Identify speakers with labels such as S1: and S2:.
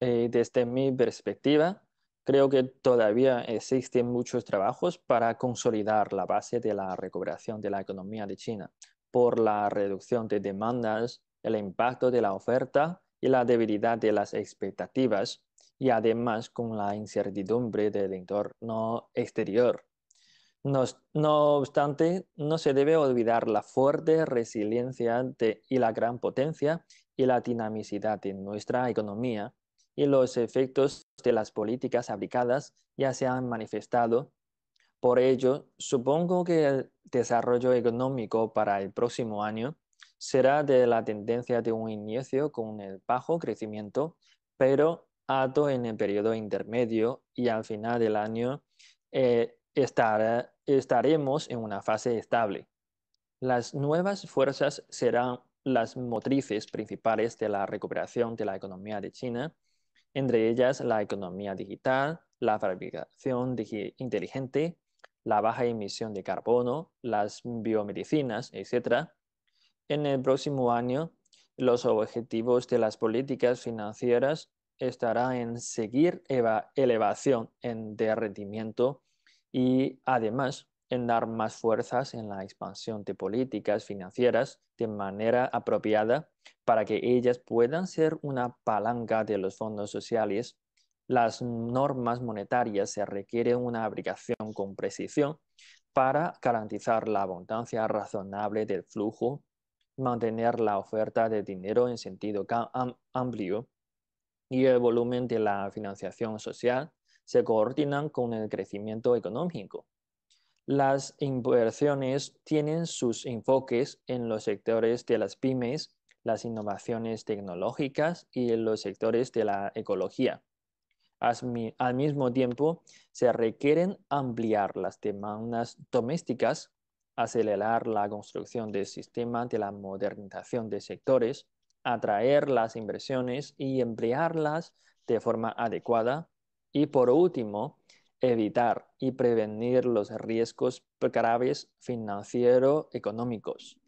S1: Eh, desde mi perspectiva, creo que todavía existen muchos trabajos para consolidar la base de la recuperación de la economía de China por la reducción de demandas, el impacto de la oferta y la debilidad de las expectativas, y además con la incertidumbre del entorno exterior. No, obstante, no se debe olvidar la fuerte resiliencia y la gran potencia y la dinamicidad de nuestra economía, y los efectos de las políticas aplicadas ya se han manifestado. Por ello, supongo que el desarrollo económico para el próximo año será de la tendencia de un inicio con el bajo crecimiento, pero alto en el periodo intermedio y al final del año eh, estaremos en una fase estable. Las nuevas fuerzas serán las motrices principales de la recuperación de la economía de China entre ellas la economía digital, la fabricación inteligente, la baja emisión de carbono, las biomedicinas, etc. En el próximo año, los objetivos de las políticas financieras estarán en seguir elevación en de rendimiento y además en dar más fuerzas en la expansión de políticas financieras de manera apropiada para que ellas puedan ser una palanca de los fondos sociales. Las normas monetarias se requieren una aplicación con precisión para garantizar la abundancia razonable del flujo, mantener la oferta de dinero en sentido amplio y el volumen de la financiación social se coordinan con el crecimiento económico las inversiones tienen sus enfoques en los sectores de las pymes, las innovaciones tecnológicas y en los sectores de la ecología. Al mismo tiempo, se requieren ampliar las demandas domésticas, acelerar la construcción del sistema de la modernización de sectores, atraer las inversiones y emplearlas de forma adecuada y, por último, evitar y prevenir los riesgos graves financiero económicos